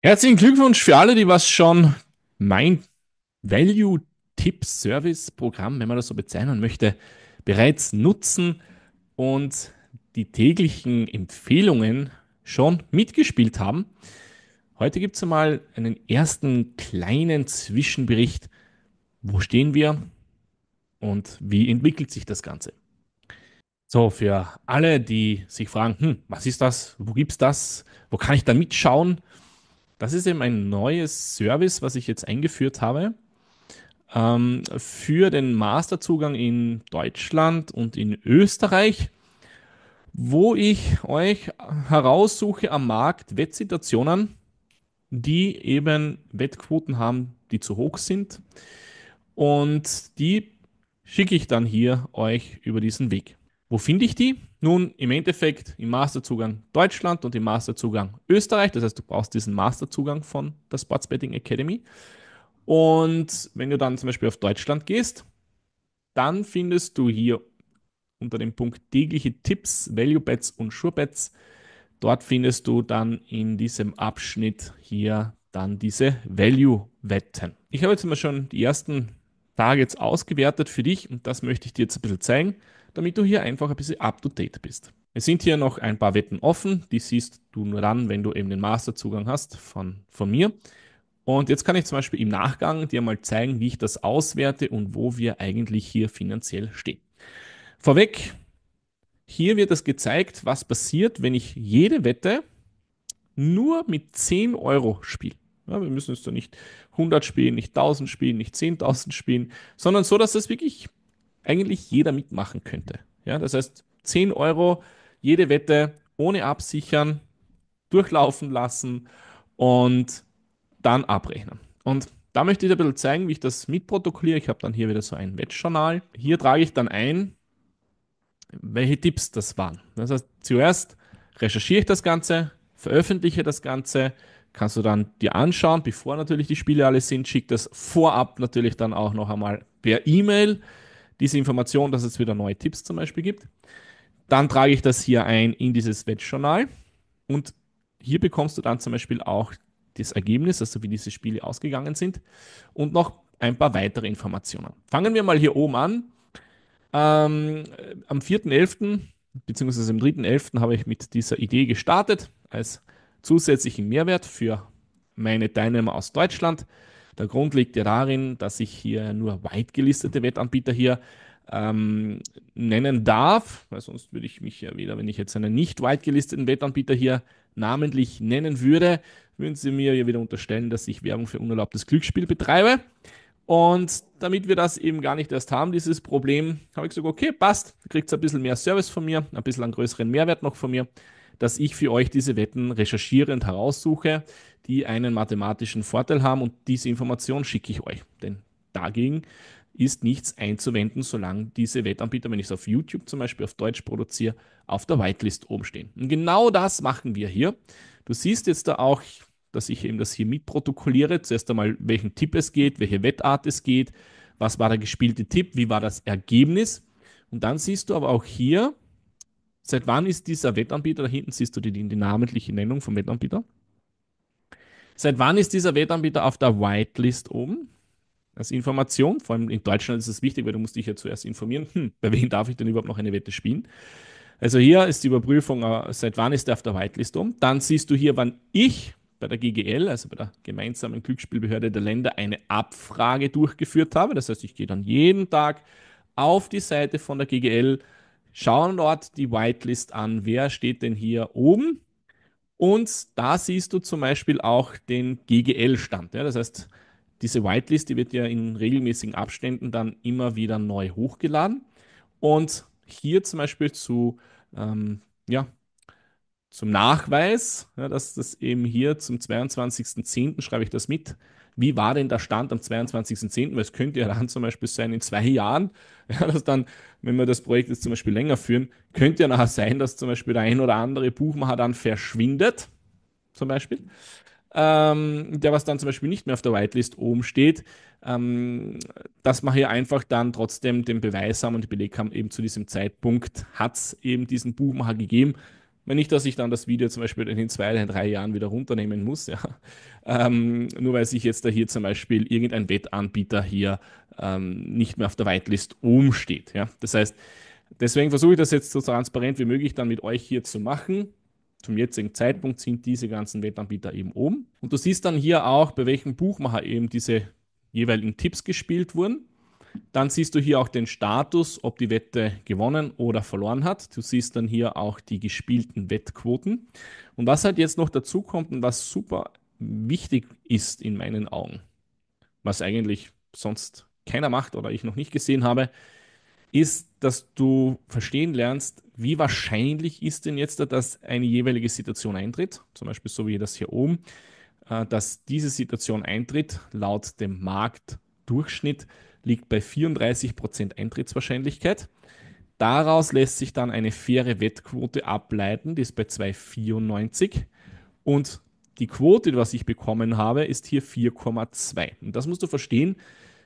Herzlichen Glückwunsch für alle, die was schon mein Value Tipp Service Programm, wenn man das so bezeichnen möchte, bereits nutzen und die täglichen Empfehlungen schon mitgespielt haben. Heute gibt es einmal einen ersten kleinen Zwischenbericht. Wo stehen wir und wie entwickelt sich das Ganze? So, für alle, die sich fragen, hm, was ist das? Wo gibt es das? Wo kann ich da mitschauen? Das ist eben ein neues Service, was ich jetzt eingeführt habe ähm, für den Masterzugang in Deutschland und in Österreich, wo ich euch heraussuche am Markt Wettsituationen, die eben Wettquoten haben, die zu hoch sind. Und die schicke ich dann hier euch über diesen Weg. Wo finde ich die? Nun, im Endeffekt im Masterzugang Deutschland und im Masterzugang Österreich. Das heißt, du brauchst diesen Masterzugang von der Sports Betting Academy. Und wenn du dann zum Beispiel auf Deutschland gehst, dann findest du hier unter dem Punkt tägliche Tipps, Value Bets und Sure Bets. Dort findest du dann in diesem Abschnitt hier dann diese Value Wetten. Ich habe jetzt mal schon die ersten Tage jetzt ausgewertet für dich und das möchte ich dir jetzt ein bisschen zeigen damit du hier einfach ein bisschen up-to-date bist. Es sind hier noch ein paar Wetten offen, die siehst du nur dann, wenn du eben den Masterzugang hast von, von mir. Und jetzt kann ich zum Beispiel im Nachgang dir mal zeigen, wie ich das auswerte und wo wir eigentlich hier finanziell stehen. Vorweg, hier wird es gezeigt, was passiert, wenn ich jede Wette nur mit 10 Euro spiele. Ja, wir müssen jetzt da nicht 100 spielen, nicht 1000 spielen, nicht 10.000 spielen, sondern so, dass das wirklich eigentlich jeder mitmachen könnte. Ja, das heißt, 10 Euro, jede Wette ohne absichern, durchlaufen lassen und dann abrechnen. Und da möchte ich dir ein bisschen zeigen, wie ich das mitprotokolliere. Ich habe dann hier wieder so ein Wettjournal. Hier trage ich dann ein, welche Tipps das waren. Das heißt, zuerst recherchiere ich das Ganze, veröffentliche das Ganze, kannst du dann dir anschauen, bevor natürlich die Spiele alle sind, schick das vorab natürlich dann auch noch einmal per E-Mail diese Information, dass es wieder neue Tipps zum Beispiel gibt. Dann trage ich das hier ein in dieses Wettjournal und hier bekommst du dann zum Beispiel auch das Ergebnis, also wie diese Spiele ausgegangen sind und noch ein paar weitere Informationen. Fangen wir mal hier oben an. Ähm, am 4.11. bzw. am 3.11. habe ich mit dieser Idee gestartet als zusätzlichen Mehrwert für meine Teilnehmer aus Deutschland. Der Grund liegt ja darin, dass ich hier nur weit gelistete Wettanbieter hier ähm, nennen darf, weil sonst würde ich mich ja wieder, wenn ich jetzt einen nicht weit gelisteten Wettanbieter hier namentlich nennen würde, würden Sie mir ja wieder unterstellen, dass ich Werbung für unerlaubtes Glücksspiel betreibe. Und damit wir das eben gar nicht erst haben, dieses Problem, habe ich gesagt, okay, passt, kriegt ein bisschen mehr Service von mir, ein bisschen einen größeren Mehrwert noch von mir dass ich für euch diese Wetten recherchierend heraussuche, die einen mathematischen Vorteil haben und diese Information schicke ich euch. Denn dagegen ist nichts einzuwenden, solange diese Wettanbieter, wenn ich es auf YouTube zum Beispiel auf Deutsch produziere, auf der Whitelist oben stehen. Und genau das machen wir hier. Du siehst jetzt da auch, dass ich eben das hier mitprotokolliere. Zuerst einmal, welchen Tipp es geht, welche Wettart es geht, was war der gespielte Tipp, wie war das Ergebnis. Und dann siehst du aber auch hier, Seit wann ist dieser Wettanbieter, da hinten siehst du die, die namentliche Nennung vom Wettanbieter. Seit wann ist dieser Wettanbieter auf der Whitelist oben? Als Information, vor allem in Deutschland ist es wichtig, weil du musst dich ja zuerst informieren, hm, bei wem darf ich denn überhaupt noch eine Wette spielen? Also hier ist die Überprüfung, äh, seit wann ist der auf der Whitelist oben? Dann siehst du hier, wann ich bei der GGL, also bei der gemeinsamen Glücksspielbehörde der Länder, eine Abfrage durchgeführt habe. Das heißt, ich gehe dann jeden Tag auf die Seite von der GGL, schauen dort die Whitelist an, wer steht denn hier oben. Und da siehst du zum Beispiel auch den GGL-Stand. Ja? Das heißt, diese Whitelist, die wird ja in regelmäßigen Abständen dann immer wieder neu hochgeladen. Und hier zum Beispiel zu, ähm, ja, zum Nachweis, ja, dass das eben hier zum 22.10. schreibe ich das mit, wie war denn der Stand am 22.10., weil es könnte ja dann zum Beispiel sein, in zwei Jahren, ja, dass dann, wenn wir das Projekt jetzt zum Beispiel länger führen, könnte ja nachher sein, dass zum Beispiel der ein oder andere Buchmacher dann verschwindet, zum Beispiel, ähm, der was dann zum Beispiel nicht mehr auf der Whitelist oben steht, ähm, dass man hier einfach dann trotzdem den Beweis haben und den Beleg haben, eben zu diesem Zeitpunkt hat es eben diesen Buchmacher gegeben, meine nicht, dass ich dann das Video zum Beispiel in zwei, drei Jahren wieder runternehmen muss, ja. Ähm, nur weil sich jetzt da hier zum Beispiel irgendein Wettanbieter hier ähm, nicht mehr auf der Whitelist umsteht, ja. Das heißt, deswegen versuche ich das jetzt so transparent wie möglich dann mit euch hier zu machen. Zum jetzigen Zeitpunkt sind diese ganzen Wettanbieter eben oben. Und du siehst dann hier auch, bei welchem Buchmacher eben diese jeweiligen Tipps gespielt wurden. Dann siehst du hier auch den Status, ob die Wette gewonnen oder verloren hat. Du siehst dann hier auch die gespielten Wettquoten. Und was halt jetzt noch dazu kommt und was super wichtig ist in meinen Augen, was eigentlich sonst keiner macht oder ich noch nicht gesehen habe, ist, dass du verstehen lernst, wie wahrscheinlich ist denn jetzt, dass eine jeweilige Situation eintritt, zum Beispiel so wie das hier oben, äh, dass diese Situation eintritt laut dem Marktdurchschnitt liegt bei 34% Eintrittswahrscheinlichkeit. Daraus lässt sich dann eine faire Wettquote ableiten, die ist bei 2,94 und die Quote, was ich bekommen habe, ist hier 4,2. Und das musst du verstehen.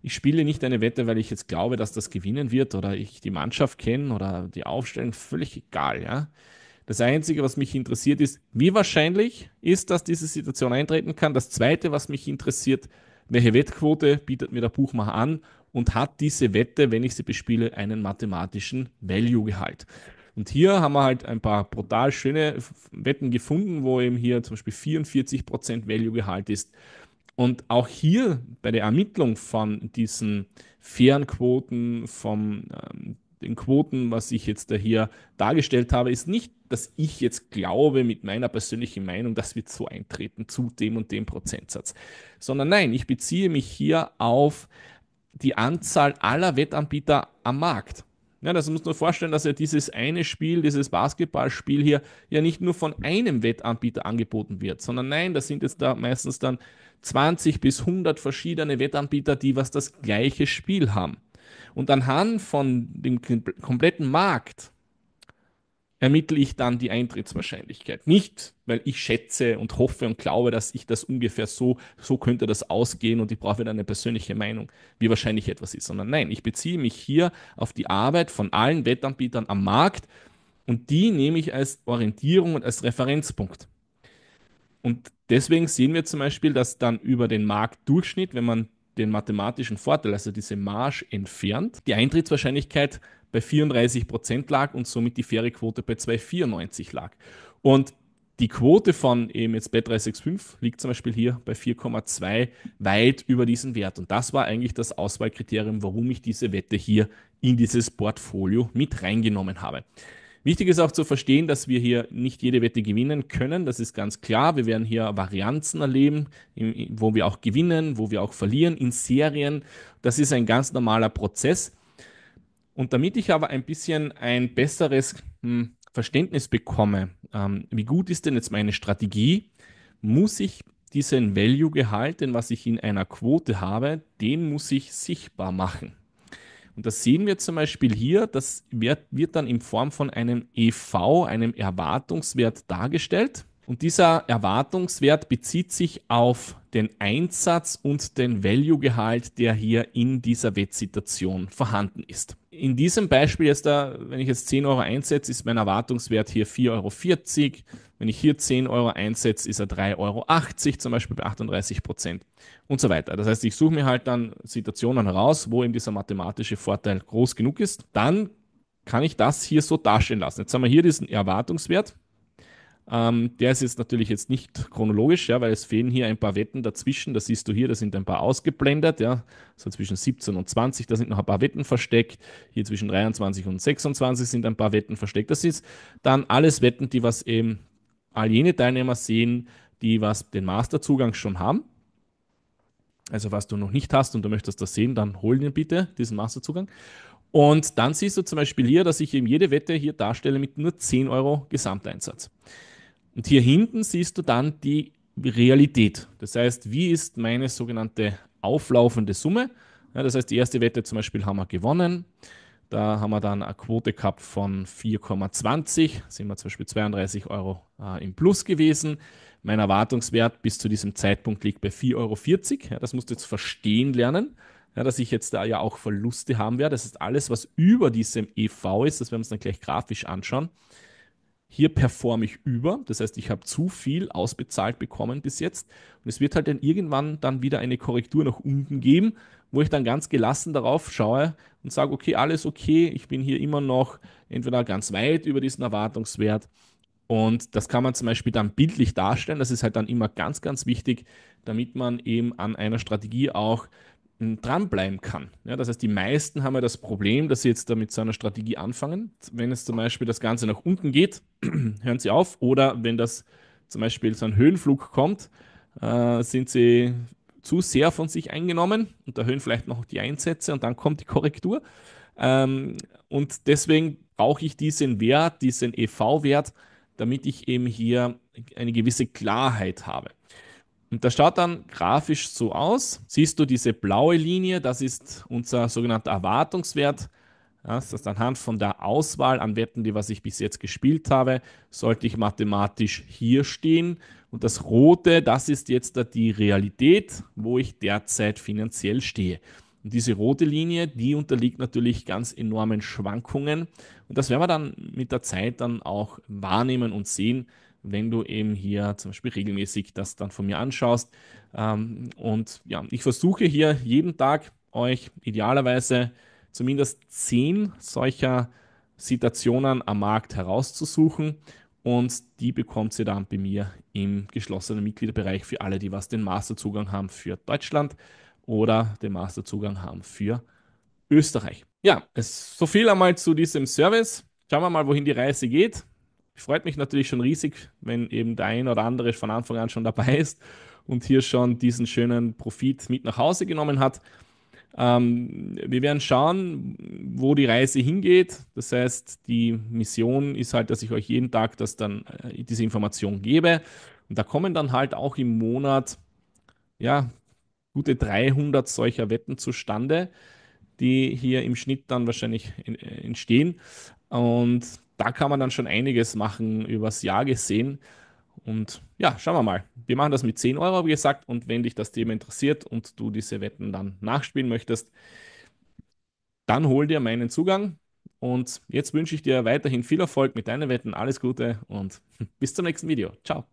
Ich spiele nicht eine Wette, weil ich jetzt glaube, dass das gewinnen wird oder ich die Mannschaft kenne oder die Aufstellung, völlig egal, ja. Das Einzige, was mich interessiert, ist, wie wahrscheinlich ist, dass diese Situation eintreten kann. Das Zweite, was mich interessiert, welche Wettquote bietet mir der Buchmacher an und hat diese Wette, wenn ich sie bespiele, einen mathematischen Value-Gehalt? Und hier haben wir halt ein paar brutal schöne Wetten gefunden, wo eben hier zum Beispiel 44% Value-Gehalt ist. Und auch hier bei der Ermittlung von diesen fairen Quoten, vom ähm, den Quoten, was ich jetzt da hier dargestellt habe, ist nicht, dass ich jetzt glaube mit meiner persönlichen Meinung, das wird so eintreten zu dem und dem Prozentsatz, sondern nein, ich beziehe mich hier auf die Anzahl aller Wettanbieter am Markt. Ja, das muss man vorstellen, dass ja dieses eine Spiel, dieses Basketballspiel hier ja nicht nur von einem Wettanbieter angeboten wird, sondern nein, das sind jetzt da meistens dann 20 bis 100 verschiedene Wettanbieter, die was das gleiche Spiel haben. Und anhand von dem kompletten Markt ermittle ich dann die Eintrittswahrscheinlichkeit. Nicht, weil ich schätze und hoffe und glaube, dass ich das ungefähr so, so könnte das ausgehen und ich brauche wieder eine persönliche Meinung, wie wahrscheinlich etwas ist, sondern nein, ich beziehe mich hier auf die Arbeit von allen Wettanbietern am Markt und die nehme ich als Orientierung und als Referenzpunkt. Und deswegen sehen wir zum Beispiel, dass dann über den Marktdurchschnitt, wenn man den mathematischen Vorteil, also diese Marge, entfernt. Die Eintrittswahrscheinlichkeit bei 34 Prozent lag und somit die faire Quote bei 2,94 lag. Und die Quote von eben jetzt bei 365 liegt zum Beispiel hier bei 4,2 weit über diesen Wert. Und das war eigentlich das Auswahlkriterium, warum ich diese Wette hier in dieses Portfolio mit reingenommen habe. Wichtig ist auch zu verstehen, dass wir hier nicht jede Wette gewinnen können. Das ist ganz klar. Wir werden hier Varianzen erleben, wo wir auch gewinnen, wo wir auch verlieren, in Serien. Das ist ein ganz normaler Prozess. Und damit ich aber ein bisschen ein besseres hm, Verständnis bekomme, ähm, wie gut ist denn jetzt meine Strategie, muss ich diesen Value-Gehalt, den was ich in einer Quote habe, den muss ich sichtbar machen. Und das sehen wir zum Beispiel hier, das wird, wird dann in Form von einem EV, einem Erwartungswert dargestellt. Und dieser Erwartungswert bezieht sich auf den Einsatz und den Value-Gehalt, der hier in dieser Wettsituation vorhanden ist in diesem Beispiel jetzt da, wenn ich jetzt 10 Euro einsetze, ist mein Erwartungswert hier 4,40 Euro. Wenn ich hier 10 Euro einsetze, ist er 3,80 Euro, zum Beispiel bei 38 Prozent und so weiter. Das heißt, ich suche mir halt dann Situationen heraus, wo eben dieser mathematische Vorteil groß genug ist. Dann kann ich das hier so darstellen lassen. Jetzt haben wir hier diesen Erwartungswert ähm, der ist jetzt natürlich jetzt nicht chronologisch, ja, weil es fehlen hier ein paar Wetten dazwischen. Das siehst du hier, da sind ein paar ausgeblendet, ja. So zwischen 17 und 20, da sind noch ein paar Wetten versteckt. Hier zwischen 23 und 26 sind ein paar Wetten versteckt. Das ist dann alles Wetten, die was eben all jene Teilnehmer sehen, die was den Masterzugang schon haben. Also was du noch nicht hast und du möchtest das sehen, dann hol dir bitte diesen Masterzugang. Und dann siehst du zum Beispiel hier, dass ich eben jede Wette hier darstelle mit nur 10 Euro Gesamteinsatz. Und hier hinten siehst du dann die Realität. Das heißt, wie ist meine sogenannte auflaufende Summe? Ja, das heißt, die erste Wette zum Beispiel haben wir gewonnen. Da haben wir dann eine Quote gehabt von 4,20, sind wir zum Beispiel 32 Euro äh, im Plus gewesen. Mein Erwartungswert bis zu diesem Zeitpunkt liegt bei 4,40 Euro. Ja, das musst du jetzt verstehen lernen, ja, dass ich jetzt da ja auch Verluste haben werde. Das ist alles, was über diesem EV ist, das werden wir uns dann gleich grafisch anschauen, hier performe ich über, das heißt, ich habe zu viel ausbezahlt bekommen bis jetzt. Und es wird halt dann irgendwann dann wieder eine Korrektur nach unten geben, wo ich dann ganz gelassen darauf schaue und sage, okay, alles okay, ich bin hier immer noch entweder ganz weit über diesen Erwartungswert. Und das kann man zum Beispiel dann bildlich darstellen. Das ist halt dann immer ganz, ganz wichtig, damit man eben an einer Strategie auch dranbleiben kann. Ja, das heißt, die meisten haben ja das Problem, dass sie jetzt da mit so einer Strategie anfangen. Wenn es zum Beispiel das Ganze nach unten geht, hören sie auf. Oder wenn das zum Beispiel so ein Höhenflug kommt, äh, sind sie zu sehr von sich eingenommen und erhöhen vielleicht noch die Einsätze und dann kommt die Korrektur. Ähm, und deswegen brauche ich diesen Wert, diesen EV-Wert, damit ich eben hier eine gewisse Klarheit habe. Und das schaut dann grafisch so aus. Siehst du diese blaue Linie, das ist unser sogenannter Erwartungswert. Das ist anhand von der Auswahl an Wetten, die was ich bis jetzt gespielt habe, sollte ich mathematisch hier stehen. Und das Rote, das ist jetzt die Realität, wo ich derzeit finanziell stehe. Und diese rote Linie, die unterliegt natürlich ganz enormen Schwankungen. Und das werden wir dann mit der Zeit dann auch wahrnehmen und sehen, wenn du eben hier zum Beispiel regelmäßig das dann von mir anschaust. Ähm, und ja, ich versuche hier jeden Tag euch idealerweise zumindest zehn solcher Situationen am Markt herauszusuchen und die bekommt ihr dann bei mir im geschlossenen Mitgliederbereich für alle, die was den Masterzugang haben für Deutschland oder den Masterzugang haben für Österreich. Ja, es, so viel einmal zu diesem Service. Schauen wir mal, wohin die Reise geht freut mich natürlich schon riesig, wenn eben der ein oder andere von Anfang an schon dabei ist und hier schon diesen schönen Profit mit nach Hause genommen hat. Ähm, wir werden schauen, wo die Reise hingeht. Das heißt, die Mission ist halt, dass ich euch jeden Tag das dann, äh, diese Information gebe. Und da kommen dann halt auch im Monat, ja, gute 300 solcher Wetten zustande, die hier im Schnitt dann wahrscheinlich äh, entstehen. Und da kann man dann schon einiges machen übers Jahr gesehen. Und ja, schauen wir mal. Wir machen das mit 10 Euro, wie gesagt. Und wenn dich das Thema interessiert und du diese Wetten dann nachspielen möchtest, dann hol dir meinen Zugang. Und jetzt wünsche ich dir weiterhin viel Erfolg mit deinen Wetten. Alles Gute und bis zum nächsten Video. Ciao.